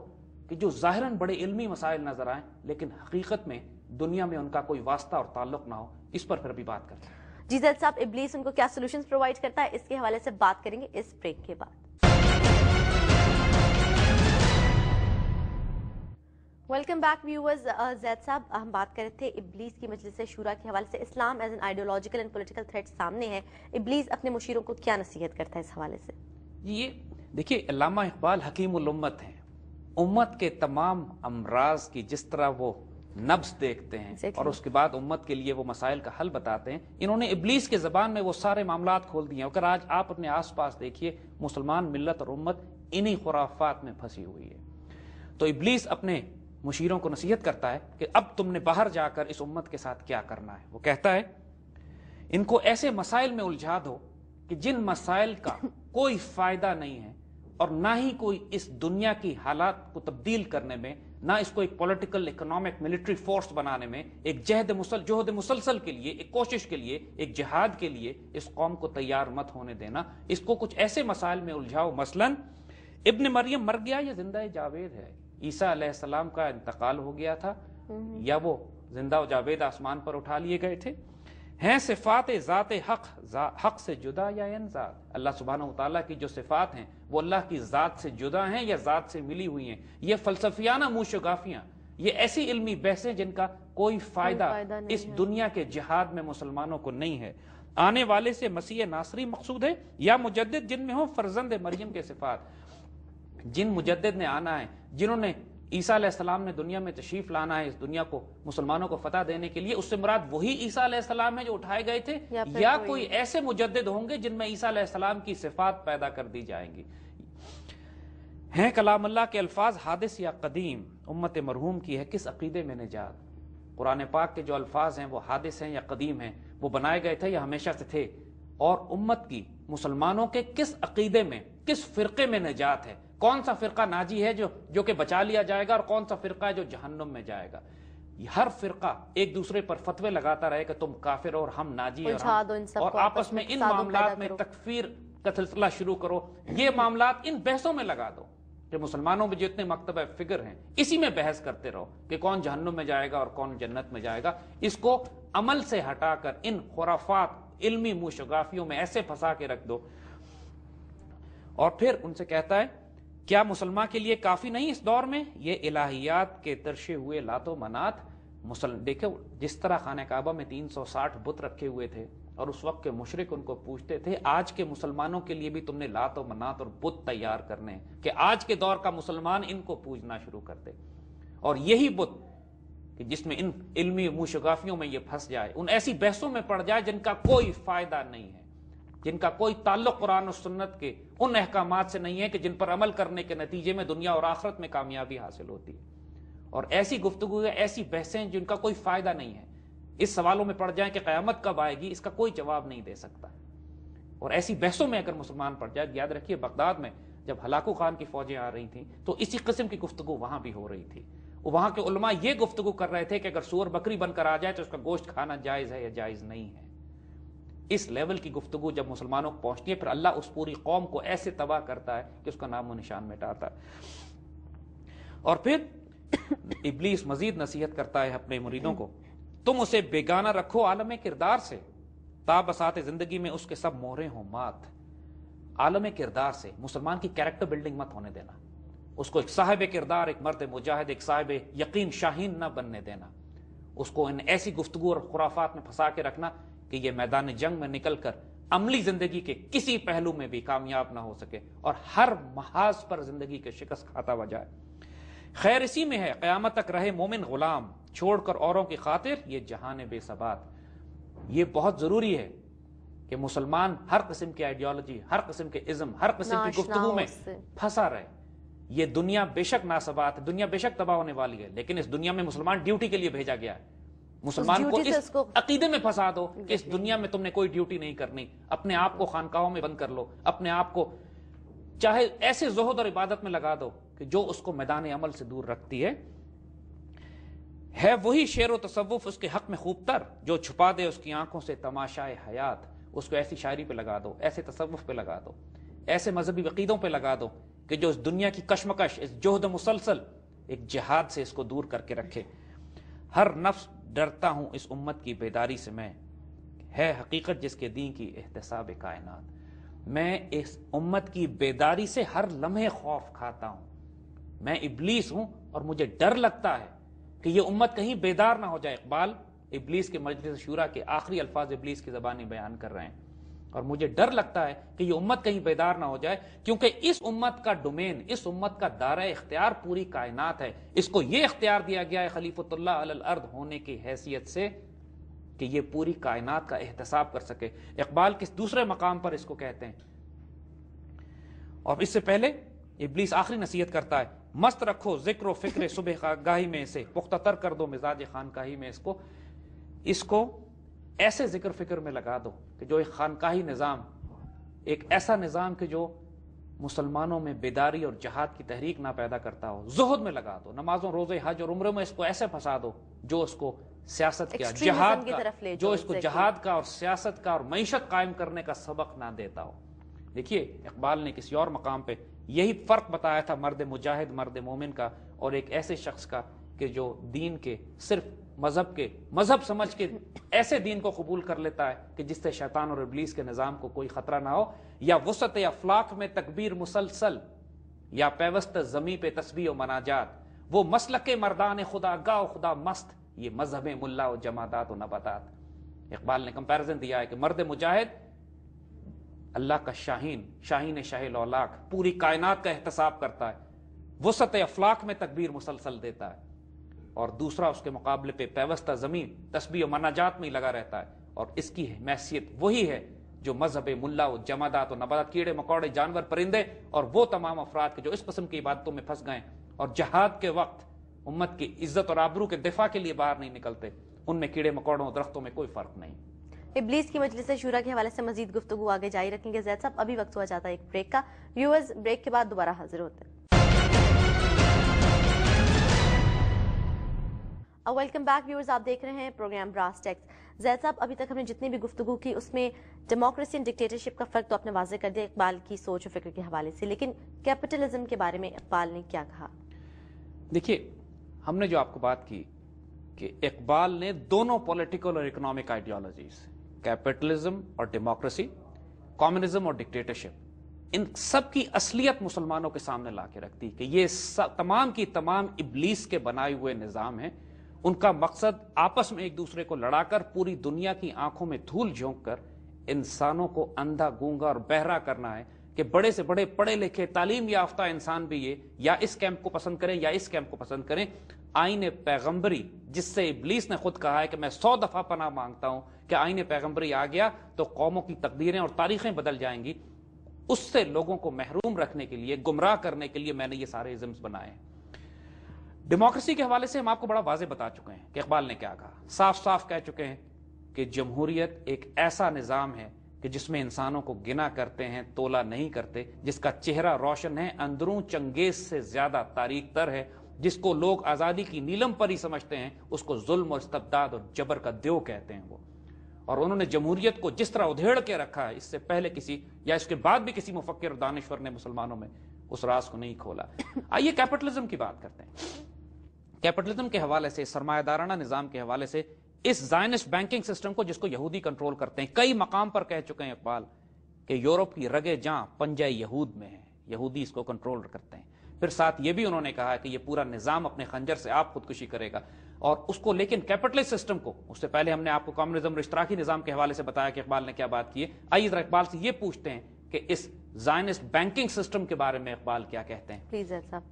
कि जो ज़ाहिरन बड़े इल्मी मसाइल नज़र आए लेकिन हकीकत में दुनिया में उनका कोई वास्ता और ताल्लुक ना हो इस पर फिर भी बात करते हैं जी जैद साहब इबलीस उनको क्या सोल्यूशन प्रोवाइड करता है इसके हवाले से बात करेंगे इस ब्रेक के बाद वेलकम बैक व्यूअर्स जैद साहब हम बात कर रहे थे इब्लीस की मजलिस शुरा के हवाले से इस्लाम as an ideological and political threat सामने है इब्लीस अपने मुशीरों को क्या नसीहत करता है इस हवाले से ये देखिए अलामा इकबाल हकीम उम्मत हैं उम्मत के तमाम अमराज की जिस तरह वो नब्स देखते हैं और उसके बाद उम्मत के लिए वो मसाइल का हल बताते हैं इन्होंने इबलीस के ज़बान में वो सारे मामला खोल दिए अगर आज आप अपने आसपास देखिए मुसलमान मिलत और उम्मत इन्हीं खुराफात में फंसी हुई है तो इबलीस अपने मुशीरों को नसीहत करता है कि अब तुमने बाहर जाकर इस उम्मत के साथ क्या करना है वो कहता है इनको ऐसे मसाइल में उलझा दो कि जिन मसाइल का [COUGHS] कोई फायदा नहीं है और ना ही कोई इस दुनिया की हालात को तब्दील करने में ना इसको एक पॉलिटिकल इकोनॉमिक मिलिट्री फोर्स बनाने में एक जहद मुसल जहद मुसलसल के लिए एक कोशिश के लिए एक जिहाद के लिए इस कौम को तैयार मत होने देना इसको कुछ ऐसे मसाइल में उलझाओ मसलन इब्न मरियम मर गया या जिंदा जावेद है ईसा अलैहिस्सलाम का इंतकाल हो गया था हम्म। या वो जिंदा जावेद आसमान पर उठा लिए गए थे हैं सिफात ज़ात हक हक से जुदा या अनजात अल्लाह सुबहाना तला की जो सिफात हैं वो अल्लाह की ज़ात से जुदा हैं या ज़ात से मिली हुई हैं ये फ़लसफियाना मूशगाफियाँ ये ऐसी इल्मी बहसें जिनका कोई फायदा, इस दुनिया के जिहाद में मुसलमानों को नहीं है आने वाले से मसीह नासरी मकसूद है या मुजद जिनमें हो फर्जंद मरियम के सिफात जिन मुजद ने आना है जिन्होंने ईसा सलाम ने दुनिया में तशरीफ लाना है इस दुनिया को मुसलमानों को फतह देने के लिए उससे मुराद वही ईसा सलाम है जो उठाए गए थे या, या कोई, ऐसे मुजद होंगे जिनमें ईसा सलाम की सिफात पैदा कर दी जाएंगी हैं कलाम अल्लाह के अल्फाज हादिस या कदीम उम्मत मरहूम की है किस अकीदे में निजात कुरान पाक के जो अल्फाज हैं वो हादिस हैं या कदीम हैं वो बनाए गए थे या हमेशा से थे और उम्मत की मुसलमानों के किस अकीदे में किस फिरके में निजात है कौन सा फिरका नाजी है जो जो कि बचा लिया जाएगा और कौन सा फिरका है जो जहन्नुम में जाएगा हर फिरका एक दूसरे पर फतवे लगाता रहे कि तुम काफिर और हम नाजी और, हम, और आपस में इन मामला में तकफीर का सिलसिला शुरू करो ये मामला इन बहसों में लगा दो कि मुसलमानों में जितने मकतब फिक्र हैं इसी में बहस करते रहो कि कौन जहन्नुम में जाएगा और कौन जन्नत में जाएगा इसको अमल से हटाकर इन खुराफात इल्मी मुशगाफियों में ऐसे फंसा के रख दो और फिर उनसे कहता है क्या मुसलमान के लिए काफी नहीं इस दौर में ये इलाहियात के तरशे हुए लातो मनात मुसल देखो जिस तरह खाना काबा में तीन सौ साठ बुत रखे हुए थे और उस वक्त के मुशरक उनको पूछते थे आज के मुसलमानों के लिए भी तुमने लात और मनात और बुत तैयार करने कि आज के दौर का मुसलमान इनको पूजना शुरू कर दे और यही बुत कि जिसमें इन इल्मी मुशगाफियों में ये फंस जाए उन ऐसी बहसों में पड़ जाए जिनका कोई फायदा नहीं है जिनका कोई ताल्लुक कुरान और सुन्नत के उन अहकाम से नहीं है कि जिन पर अमल करने के नतीजे में दुनिया और आखरत में कामयाबी हासिल होती है और ऐसी गुफ्तु या ऐसी बहसें जिनका कोई फायदा नहीं है इस सवालों में पड़ जाए कि क्यामत कब आएगी इसका कोई जवाब नहीं दे सकता और ऐसी बहसों में अगर मुसलमान पड़ जाए याद रखिए बगदाद में जब हलाकू खान की फौजें आ रही थी तो इसी किस्म की गुफ्तु वहां भी हो रही थी वहां के उलमा ये गुफ्तु कर रहे थे कि अगर सूअर बकरी बनकर आ जाए तो उसका गोश्त खाना जायज़ है या जायज़ नहीं है इस लेवल की गुफ्तु जब मुसलमानों को पहुंचती है फिर अल्लाह उस पूरी कौम को ऐसे तबाह करता है कि उसका नाम निशान मिटाता है और फिर [COUGHS] इबलीस मजीद नसीहत करता है अपने मुरीदों को तुम उसे बेगाना रखो आलम किरदार से ताबसात जिंदगी में उसके सब मोहरे हों मात आलम किरदार से मुसलमान की कैरेक्टर बिल्डिंग मत होने देना उसको एक साहब किरदार एक मर्द मुजाहिद एक साहब यकीन शाहीन न बनने देना उसको इन ऐसी गुफ्तु और खुराफात में फंसा के रखना कि ये मैदान जंग में निकलकर अमली जिंदगी के किसी पहलू में भी कामयाब ना हो सके और हर महाज पर जिंदगी के शिकस्त खाता हुआ जाए खैर इसी में है क्यामत तक रहे मोमिन गुलाम छोड़कर औरों की खातिर ये जहान बेसबात ये बहुत ज़रूरी है कि मुसलमान हर किस्म की आइडियोलॉजी हर किस्म के इज्म हर किस्म की गुफ्तु में फंसा रहे ये दुनिया बेशक नासबात है दुनिया बेशक तबाह होने वाली है लेकिन इस दुनिया में मुसलमान ड्यूटी के लिए भेजा गया है मुसलमान को इस अकीदे में फंसा दो कि इस दुनिया में तुमने कोई ड्यूटी नहीं करनी अपने आप को खानकाहों में बंद कर लो अपने आप को चाहे ऐसे जोहद और इबादत में लगा दो कि जो उसको मैदान अमल से दूर रखती है है वही शेर व तसवुफ उसके हक में खूबतर जो छुपा दे उसकी आंखों से तमाशाए हयात उसको ऐसी शायरी पे लगा दो ऐसे तसवुफ पे लगा दो ऐसे मजहबी वकीदों पे लगा दो कि जो इस दुनिया की कशमकश इस जोहद मुसलसल एक जिहाद से इसको दूर करके रखे हर नफ्स डरता हूँ इस उम्मत की बेदारी से मैं है हकीकत जिसके दीन की एहतसाब कायनात मैं इस उम्मत की बेदारी से हर लम्हे खौफ खाता हूँ मैं इबलीस हूँ और मुझे डर लगता है कि यह उम्मत कहीं बेदार ना हो जाए इकबाल इबलीस के मजलिस शूरा के आखिरी अल्फाज इबलीस की जबानी बयान कर रहे हैं और मुझे डर लगता है कि ये उम्मत कहीं बेदार ना हो जाए क्योंकि इस उम्मत का डोमेन इस उम्मत का दायरा इख्तियार पूरी कायनात है इसको ये इख्तियार दिया गया है खलीफतुल्ला अर्द होने की हैसियत से कि ये पूरी कायनात का एहतसाब कर सके इकबाल किस दूसरे मकाम पर इसको कहते हैं और इससे पहले इबलीस आखिरी नसीहत करता है मस्त रखो जिक्र फिक्र सुबह गाही में इसे पुख्तर कर दो मिजाज खान का ही में इसको इसको ऐसे जिक्र फिक्र में लगा दो कि जो एक खानकाही निज़ाम एक ऐसा निज़ाम कि जो मुसलमानों में बेदारी और जहाद की तहरीक ना पैदा करता हो जहद में लगा दो नमाजों रोजे हज और उम्र में इसको ऐसे फंसा दो जो इसको सियासत का जहाद का जो इसको जहाद का और सियासत का और मीशत कायम करने का सबक ना देता हो देखिए इकबाल ने किसी और मकाम पर यही फ़र्क बताया था मर्द मुजाहिद मर्द मोमिन का और एक ऐसे शख्स का कि जो दीन के सिर्फ मज़हब के मज़हब समझ के ऐसे दीन को कबूल कर लेता है कि जिससे शैतान और इबलीस के निज़ाम को कोई ख़तरा ना हो या वसत अफलाक में तकबीर मुसलसल या पेवस्त ज़मी पे तस्बी व मनाजात वो मसल के मर्दान खुदा गाह खुदा मस्त ये मजहब मुल्ला और जमादात और नबातात इकबाल ने कंपेरिजन दिया है कि मर्द मुजाहिद अल्लाह का शाहीन शाहीन शाह औलाक पूरी कायनात का एहतसाब करता है वसत अफलाक में तकबीर मुसलसल देता है और दूसरा उसके मुकाबले पे पैवस्ता ज़मीन तस्बी और मनाजात में ही लगा रहता है और इसकी हैसियत वही है जो मजहब मुला जमादात और नबादात कीड़े मकौड़े जानवर परिंदे और वो तमाम अफराद के जो इस कस्म की इबादतों में फंस गए और जहाद के वक्त उम्मत की इज्जत और आबरू के दिफा के लिए बाहर नहीं निकलते उनमें कीड़े मकौड़ों और दरख्तों में कोई फर्क नहीं इब्लीस की मजलिस शुरा के हवाले से मजीद गुफ्तु आगे जारी रखेंगे जैद साहब अभी वक्त हुआ जाता है एक ब्रेक का व्यूअर्स ब्रेक के बाद दोबारा हाजिर होते हैं वेलकम बैक व्यूअर्स आप देख रहे हैं प्रोग्राम ब्रास टेक्स जैद साहब अभी तक हमने जितनी भी गुफ्तु की उसमें डेमोक्रेसी एंड डिक्टेटरशिप का फ़र्क तो आपने वाजे कर दिया इकबाल की सोच और फिक्र के हवाले से लेकिन कैपिटलिज्म के बारे में इकबाल ने क्या कहा देखिए हमने जो आपको बात की कि इकबाल ने दोनों पॉलिटिकल और इकोनॉमिक आइडियोलॉजीज कैपिटलिज्म और डेमोक्रेसी कॉम्युनिज्म और डिक्टेटरशिप इन सब की असलियत मुसलमानों के सामने ला के रखती कि ये तमाम की तमाम इबलीस के बनाए हुए निज़ाम हैं उनका मकसद आपस में एक दूसरे को लड़ाकर पूरी दुनिया की आंखों में धूल झोंक कर इंसानों को अंधा गूंगा और बहरा करना है कि बड़े से बड़े पढ़े लिखे तालीम याफ्ता इंसान भी ये या इस कैंप को पसंद करें या इस कैंप को पसंद करें आईन पैगंबरी जिससे इबलीस ने खुद कहा है कि मैं सौ दफा पना मांगता हूं कि आइन पैगंबरी आ गया तो कौमों की तकदीरें और तारीखें बदल जाएंगी उससे लोगों को महरूम रखने के लिए गुमराह करने के लिए मैंने ये सारे इजम्स बनाए हैं डेमोक्रेसी के हवाले से हम आपको बड़ा वाजे बता चुके हैं कि इकबाल ने क्या कहा साफ साफ कह चुके हैं कि जमहूरियत एक ऐसा निज़ाम है कि जिसमें इंसानों को गिना करते हैं तोला नहीं करते जिसका चेहरा रोशन है अंदरू चंगेज से ज्यादा तारीख तर है जिसको लोग आज़ादी की नीलम पर ही समझते हैं उसको जुल्म और इस्तबदाद और जबर का देव कहते हैं वो और उन्होंने जमहूरियत को जिस तरह उधेड़ के रखा है इससे पहले किसी या इसके बाद भी किसी मुफक्र दानश्वर ने मुसलमानों में उस रास को नहीं खोला आइए कैपिटलिज्म की बात करते हैं कैपिटलिज्म के हवाले से सरमायादाराना निज़ाम के हवाले से इस जायनिस्ट बैंकिंग सिस्टम को जिसको यहूदी कंट्रोल करते हैं कई मकाम पर कह चुके हैं इकबाल के यूरोप की रगे जहां पंजा यहूद में है यहूदी इसको कंट्रोल करते हैं फिर साथ ये भी उन्होंने कहा कि यह पूरा निज़ाम अपने खंजर से आप खुदकुशी करेगा और उसको लेकिन कैपिटलिस्ट सिस्टम को उससे पहले हमने आपको कम्युनिज्म और निज़ाम के हवाले से बताया कि इकबाल ने क्या बात की है आइए इकबाल से यह पूछते हैं कि इस जायनिस्ट बैंकिंग सिस्टम के बारे में इकबाल क्या कहते हैं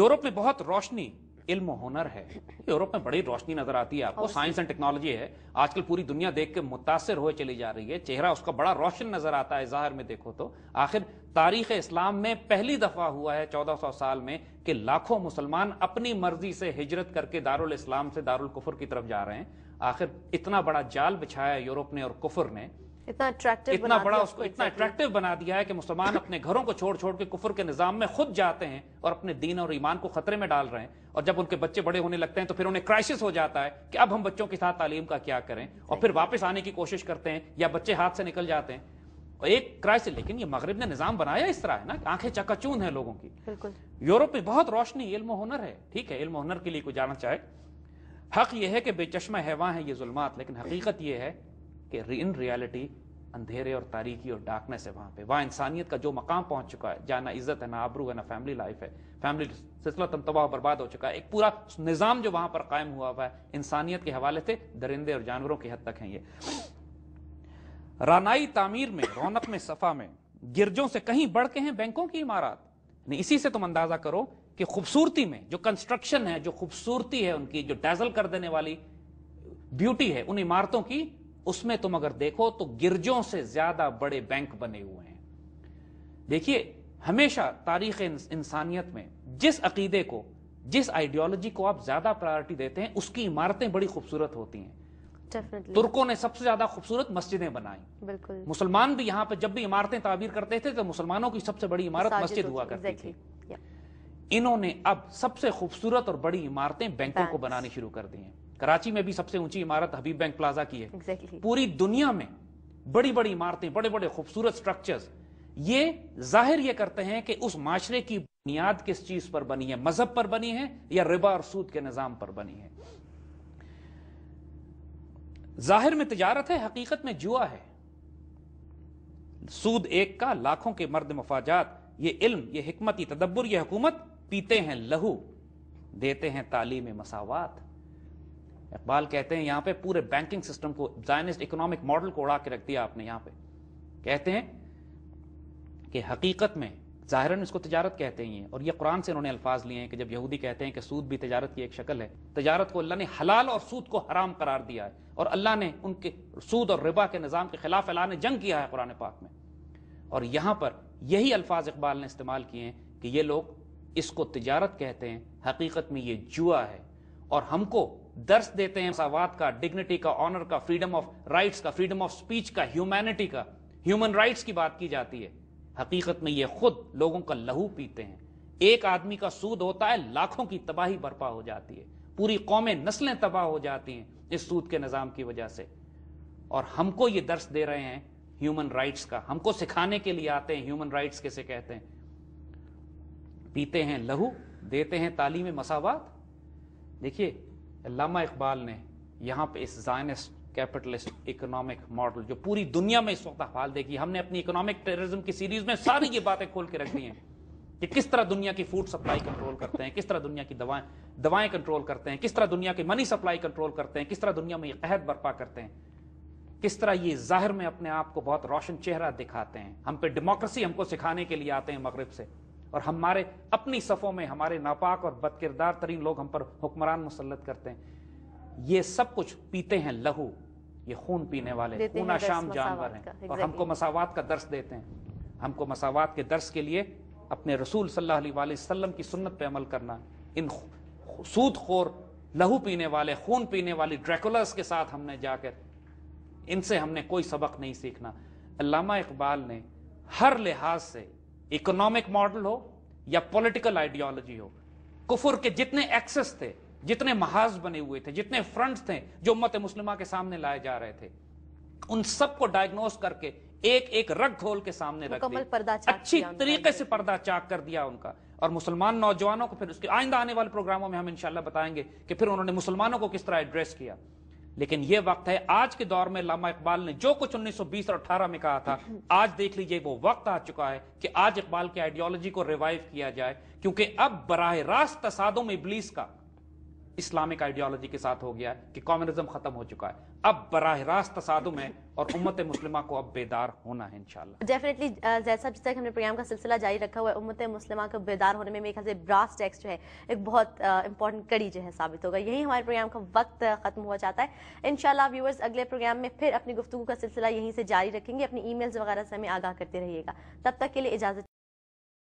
यूरोप में बहुत रोशनी इल्म हुनर है यूरोप में बड़ी रोशनी नजर आती है आपको साइंस एंड टेक्नोलॉजी है आजकल पूरी दुनिया देख के मुतासर हुए चली जा रही है चेहरा उसका बड़ा रोशन नजर आता है जाहिर में देखो तो आखिर तारीख इस्लाम में पहली दफा हुआ है 1400 साल में कि लाखों मुसलमान अपनी मर्जी से हिजरत करके दारुल इस्लाम से दारुल कुफर की तरफ जा रहे हैं आखिर इतना बड़ा जाल बिछाया यूरोप ने और कुफर ने इतना अट्रैक्टिव इतना बड़ा उसको इतना अट्रैक्टिव बना दिया है कि मुसलमान अपने घरों को छोड़ छोड़ के कुफर के निजाम में खुद जाते हैं और अपने दीन और ईमान को खतरे में डाल रहे हैं और जब उनके बच्चे बड़े होने लगते हैं तो फिर उन्हें क्राइसिस हो जाता है कि अब हम बच्चों के साथ तालीम का क्या करें और फिर वापस आने की कोशिश करते हैं या बच्चे हाथ से निकल जाते हैं और एक क्राइसिस लेकिन ये मगरब ने निजाम बनाया इस तरह है ना आंखें चकाचून है लोगों की बिल्कुल यूरोप में बहुत रोशनी इल्म हुनर है ठीक है इल्म हुनर के लिए कोई जाना चाहे हक यह है कि बेचश्मा हैवा है ये जुल्मात लेकिन हकीकत यह है कि इन रियलिटी अंधेरे और तारीकी और डार्कनेस है वहां पे वहां इंसानियत का जो मकाम पहुंच चुका है ना इज्जत है ना आबरू है ना फैमिली लाइफ है फैमिली सिलसिला तम तबाह बर्बाद हो चुका है एक पूरा निज़ाम जो वहां पर कायम हुआ हुआ है इंसानियत के हवाले से दरिंदे और जानवरों की हद तक है ये रानाई तामीर में रौनक में सफ़ा में गिरजों से कहीं बढ़ के हैं बैंकों की इमारत इसी से तुम अंदाजा करो कि खूबसूरती में जो कंस्ट्रक्शन है जो खूबसूरती है उनकी जो डैजल कर देने वाली ब्यूटी है उन इमारतों की उसमें तुम अगर देखो तो गिरजों से ज्यादा बड़े बैंक बने हुए हैं देखिए हमेशा तारीख इंसानियत में जिस अकीदे को जिस आइडियोलॉजी को आप ज्यादा प्रायोरिटी देते हैं उसकी इमारतें बड़ी खूबसूरत होती हैं Definitely. तुर्कों ने सबसे ज्यादा खूबसूरत मस्जिदें बनाई बिल्कुल मुसलमान भी यहां पर जब भी इमारतें ताबीर करते थे तो मुसलमानों की सबसे बड़ी इमारत मस्जिद हुआ करती exactly. थी yeah. इन्होंने अब सबसे खूबसूरत और बड़ी इमारतें बैंकों Banks. को बनानी शुरू कर दी हैं कराची में भी सबसे ऊंची इमारत हबीब बैंक प्लाजा की है exactly. पूरी दुनिया में बड़ी बड़ी इमारतें बड़े बड़े खूबसूरत स्ट्रक्चर्स ये जाहिर ये करते हैं कि उस माशरे की बुनियाद किस चीज पर बनी है मजहब पर बनी है या रिबा और सूद के निजाम पर बनी है जाहिर में तजारत है हकीकत में जुआ है सूद एक का लाखों के मर्द मफाजात ये इल्म ये हमत ये तदब्बर ये हुकूमत पीते हैं लहू देते हैं तालीम मसावत इकबाल कहते हैं यहाँ पे पूरे बैंकिंग सिस्टम को जायनिस्ट इकोनॉमिक मॉडल को उड़ा के रख दिया आपने यहाँ पे कहते हैं कि हकीकत में ज़ाहिरन इसको तजारत कहते ही हैं और ये कुरान से उन्होंने अल्फाज लिए हैं कि जब यहूदी कहते हैं कि सूद भी तजारत की एक शक्ल है तजारत को अल्लाह ने हलाल और सूद को हराम करार दिया है और अल्लाह ने उनके सूद और रिबा के निज़ाम के खिलाफ अल्लाह ने जंग किया है कुरान पाक में और यहाँ पर यही अल्फाज इकबाल ने इस्तेमाल किए हैं कि ये लोग इसको तजारत कहते हैं हकीकत में ये जुआ है और हमको दर्श देते हैं मसावात का डिग्निटी का ऑनर का फ्रीडम ऑफ राइट्स का फ्रीडम ऑफ स्पीच का ह्यूमैनिटी का ह्यूमन राइट्स की बात की जाती है हकीकत में ये खुद लोगों का लहू पीते हैं एक आदमी का सूद होता है लाखों की तबाही बर्पा हो जाती है पूरी कौमें नस्लें तबाह हो जाती हैं इस सूद के निज़ाम की वजह से और हमको ये दर्श दे रहे हैं ह्यूमन राइट्स का हमको सिखाने के लिए आते हैं ह्यूमन राइट्स कैसे कहते हैं पीते हैं लहू देते हैं तालीम मसावात देखिए लामा इकबाल ने यहाँ पे इस जायनिस्ट कैपिटलिस्ट इकोनॉमिक मॉडल जो पूरी दुनिया में इस वक्त हाल देखी हमने अपनी इकोनॉमिक टेररिज्म की सीरीज में सारी ये बातें खोल के रख दी हैं कि किस तरह दुनिया की फूड सप्लाई कंट्रोल करते हैं किस तरह दुनिया की दवाएं दवाएं कंट्रोल करते हैं किस तरह दुनिया की मनी सप्लाई कंट्रोल करते हैं किस तरह दुनिया में ये कहत बर्पा करते हैं किस तरह ये जाहिर में अपने आप को बहुत रोशन चेहरा दिखाते हैं हम पे डेमोक्रेसी हमको सिखाने के लिए आते हैं मगरब से और हमारे अपनी सफ़ों में हमारे नापाक और बदकिरदार तरीन लोग हम पर हुक्मरान मुसलत करते हैं ये सब कुछ पीते हैं लहू ये खून पीने वाले खूना शाम जानवर हैं और हमको मसावत का दर्श देते हैं हमको मसावत के दर्श के लिए अपने रसूल सल्लल्लाहु की सुन्नत पर अमल करना इन सूद खोर लहू पीने वाले खून पीने वाली ड्रैकुलर्स के साथ हमने जाकर इनसे हमने कोई सबक नहीं सीखना अलामा इकबाल ने हर लिहाज से इकोनॉमिक मॉडल हो या पॉलिटिकल आइडियोलॉजी हो कुफुर के जितने एक्सेस थे जितने महाज बने हुए थे जितने फ्रंट थे जो उम्मत मुस्लिमा के सामने लाए जा रहे थे उन सबको डायग्नोस करके एक एक रग खोल के सामने रख अच्छी तरीके से पर्दा चाक कर दिया उनका और मुसलमान नौजवानों को फिर उसके आइंदा आने वाले प्रोग्रामों में हम इंशाल्लाह बताएंगे कि फिर उन्होंने मुसलमानों को किस तरह एड्रेस किया लेकिन यह वक्त है आज के दौर में लामा इकबाल ने जो कुछ 1920 और 18 में कहा था आज देख लीजिए वो वक्त आ चुका है कि आज इकबाल की आइडियोलॉजी को रिवाइव किया जाए क्योंकि अब बराह रास्त में इबलीस का इस्लामिक आइडियोलॉजी के साथ हो गया है कि कॉम्युनिज्म खत्म हो चुका है अब बराह रास्त तसादम है और उम्मत मुस्लिमा को अब बेदार होना है इंशाल्लाह डेफिनेटली uh, जैसा जिस तक हमने प्रोग्राम का सिलसिला जारी रखा हुआ है उम्मत मुस्लिमा को बेदार होने में मेरे ख्याल से ब्रास टेक्स्ट जो है एक बहुत इंपॉर्टेंट uh, कड़ी जो है साबित होगा यही हमारे प्रोग्राम का वक्त uh, खत्म हुआ जाता है इनशाला व्यूवर्स अगले प्रोग्राम में फिर अपनी गुफ्तु का सिलसिला यहीं से जारी रखेंगे अपनी ई वगैरह से हमें आगाह करते रहिएगा तब तक के लिए इजाजत